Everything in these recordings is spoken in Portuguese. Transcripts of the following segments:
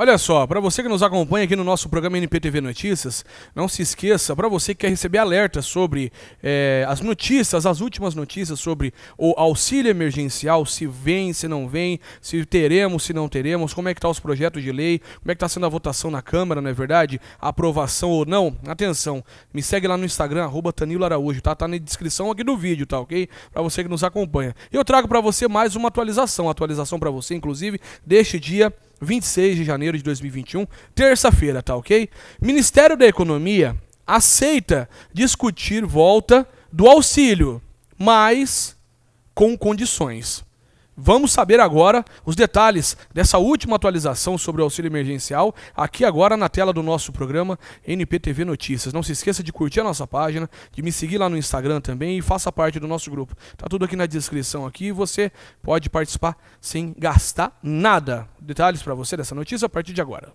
Olha só, para você que nos acompanha aqui no nosso programa NPTV Notícias, não se esqueça, para você que quer receber alertas sobre é, as notícias, as últimas notícias sobre o auxílio emergencial, se vem, se não vem, se teremos, se não teremos, como é que estão tá os projetos de lei, como é que está sendo a votação na Câmara, não é verdade? aprovação ou não? Atenção, me segue lá no Instagram, arroba Tanilo Araújo, tá? Tá na descrição aqui do vídeo, tá ok? Para você que nos acompanha. Eu trago para você mais uma atualização, atualização para você, inclusive, deste dia 26 de janeiro de 2021, terça-feira, tá ok? Ministério da Economia aceita discutir volta do auxílio, mas com condições. Vamos saber agora os detalhes dessa última atualização sobre o auxílio emergencial, aqui agora na tela do nosso programa NPTV Notícias. Não se esqueça de curtir a nossa página, de me seguir lá no Instagram também e faça parte do nosso grupo. Tá tudo aqui na descrição aqui e você pode participar sem gastar nada detalhes para você dessa notícia a partir de agora.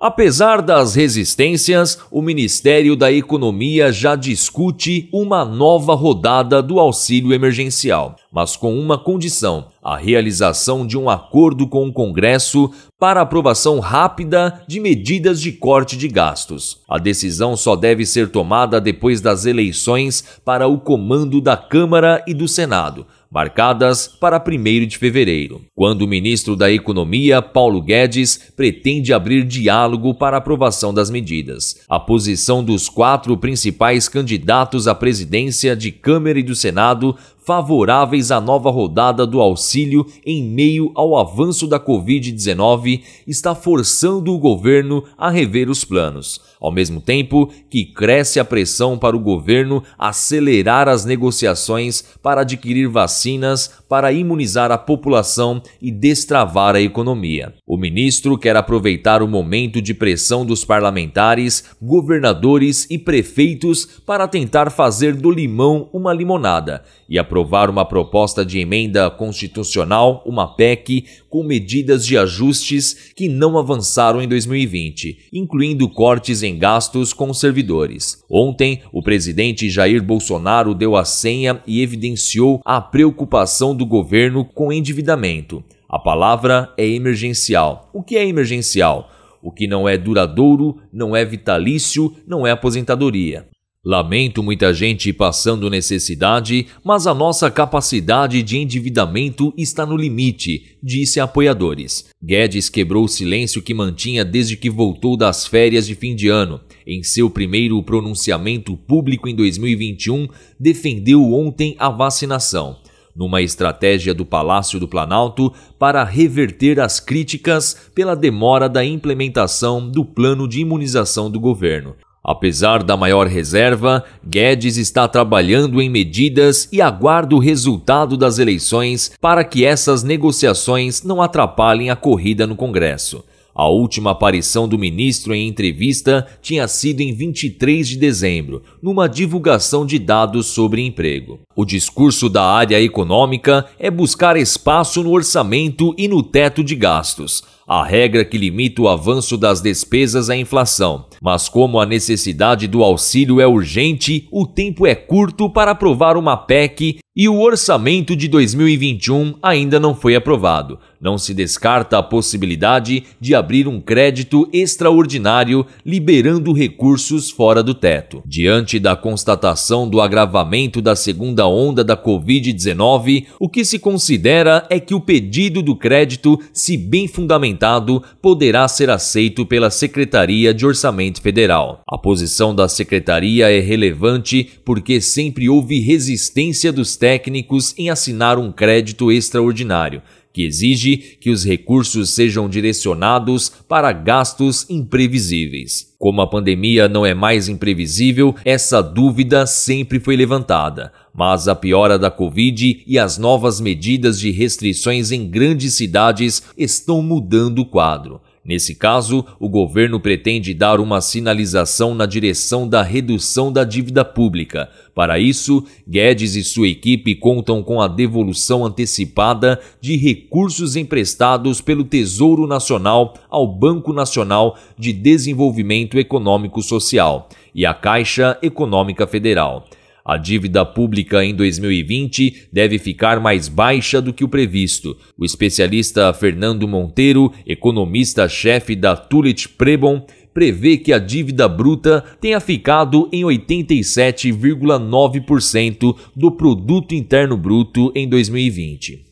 Apesar das resistências, o Ministério da Economia já discute uma nova rodada do auxílio emergencial, mas com uma condição: a realização de um acordo com o Congresso para aprovação rápida de medidas de corte de gastos. A decisão só deve ser tomada depois das eleições para o comando da Câmara e do Senado marcadas para 1 de fevereiro, quando o ministro da Economia, Paulo Guedes, pretende abrir diálogo para aprovação das medidas. A posição dos quatro principais candidatos à presidência de Câmara e do Senado favoráveis à nova rodada do auxílio em meio ao avanço da Covid-19 está forçando o governo a rever os planos, ao mesmo tempo que cresce a pressão para o governo acelerar as negociações para adquirir vacinas para imunizar a população e destravar a economia. O ministro quer aproveitar o momento de pressão dos parlamentares, governadores e prefeitos para tentar fazer do limão uma limonada e a aprovar uma proposta de emenda constitucional, uma PEC, com medidas de ajustes que não avançaram em 2020, incluindo cortes em gastos com servidores. Ontem, o presidente Jair Bolsonaro deu a senha e evidenciou a preocupação do governo com endividamento. A palavra é emergencial. O que é emergencial? O que não é duradouro, não é vitalício, não é aposentadoria. Lamento muita gente passando necessidade, mas a nossa capacidade de endividamento está no limite, disse apoiadores. Guedes quebrou o silêncio que mantinha desde que voltou das férias de fim de ano. Em seu primeiro pronunciamento público em 2021, defendeu ontem a vacinação. Numa estratégia do Palácio do Planalto para reverter as críticas pela demora da implementação do plano de imunização do governo. Apesar da maior reserva, Guedes está trabalhando em medidas e aguarda o resultado das eleições para que essas negociações não atrapalhem a corrida no Congresso. A última aparição do ministro em entrevista tinha sido em 23 de dezembro, numa divulgação de dados sobre emprego. O discurso da área econômica é buscar espaço no orçamento e no teto de gastos, a regra que limita o avanço das despesas à é inflação. Mas como a necessidade do auxílio é urgente, o tempo é curto para aprovar uma PEC e o orçamento de 2021 ainda não foi aprovado. Não se descarta a possibilidade de abrir um crédito extraordinário, liberando recursos fora do teto. Diante da constatação do agravamento da segunda onda da Covid-19, o que se considera é que o pedido do crédito, se bem fundamentado, poderá ser aceito pela Secretaria de Orçamento parlamento federal. A posição da secretaria é relevante porque sempre houve resistência dos técnicos em assinar um crédito extraordinário que exige que os recursos sejam direcionados para gastos imprevisíveis. Como a pandemia não é mais imprevisível, essa dúvida sempre foi levantada. Mas a piora da Covid e as novas medidas de restrições em grandes cidades estão mudando o quadro. Nesse caso, o governo pretende dar uma sinalização na direção da redução da dívida pública. Para isso, Guedes e sua equipe contam com a devolução antecipada de recursos emprestados pelo Tesouro Nacional ao Banco Nacional de Desenvolvimento Econômico Social e à Caixa Econômica Federal. A dívida pública em 2020 deve ficar mais baixa do que o previsto. O especialista Fernando Monteiro, economista-chefe da Tulit Prebon, prevê que a dívida bruta tenha ficado em 87,9% do produto interno bruto em 2020.